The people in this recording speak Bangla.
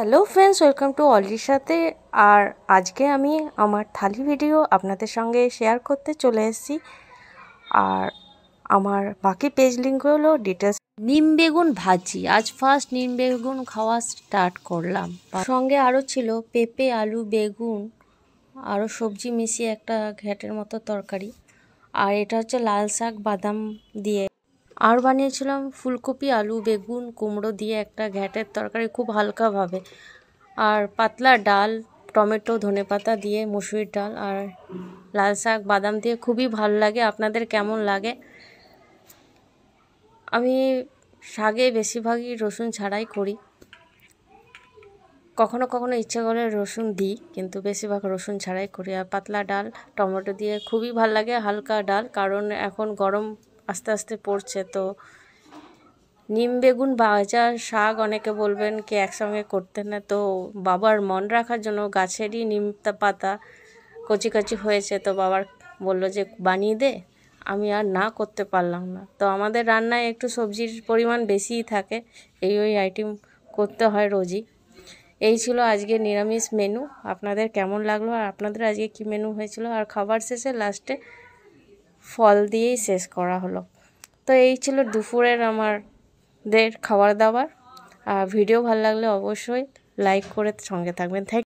হ্যালো ফ্রেন্ডস ওয়েলকাম টু অলির সাথে আর আজকে আমি আমার থালি ভিডিও আপনাদের সঙ্গে শেয়ার করতে চলে এসেছি আর আমার বাকি পেজ লিঙ্ক হলো ডিটেলস নিম বেগুন ভাজি আজ ফার্স্ট নিম বেগুন খাওয়া স্টার্ট করলাম সঙ্গে আরও ছিল পেঁপে আলু বেগুন আরও সবজি মিশিয়ে একটা ঘ্যাটের মতো তরকারি আর এটা হচ্ছে লাল শাক বাদাম দিয়ে আর বানিয়েছিলাম ফুলকপি আলু বেগুন কুমড়ো দিয়ে একটা ঘ্যাটের তরকারি খুব হালকাভাবে আর পাতলা ডাল টমেটো ধনে পাতা দিয়ে মুসুরির ডাল আর লাল শাক বাদাম দিয়ে খুবই ভাল লাগে আপনাদের কেমন লাগে আমি শাকে বেশিরভাগই রসুন ছাড়াই করি কখনো কখনো ইচ্ছে করে রসুন দিই কিন্তু বেশিরভাগ রসুন ছাড়াই করি আর পাতলা ডাল টমেটো দিয়ে খুবই ভাল লাগে হালকা ডাল কারণ এখন গরম আস্তে আস্তে পড়ছে তো নিম বেগুন ভাজা শাক অনেকে বলবেন কি একসঙ্গে করতে না তো বাবার মন রাখার জন্য গাছেরই নিম পাতা কচি কচি হয়েছে তো বাবার বললো যে বানিয়ে দে আমি আর না করতে পারলাম না তো আমাদের রান্নায় একটু সবজির পরিমাণ বেশিই থাকে এই ওই আইটেম করতে হয় রোজই এই ছিল আজকে নিরামিষ মেনু আপনাদের কেমন লাগলো আর আপনাদের আজকে কী মেনু হয়েছিল আর খাবার শেষে লাস্টে ফল দিয়েই শেষ করা হলো তো এই ছিল দুপুরের আমাদের খাবার দাবার আর ভিডিও ভালো লাগলে অবশ্যই লাইক করে সঙ্গে থাকবেন থ্যাংক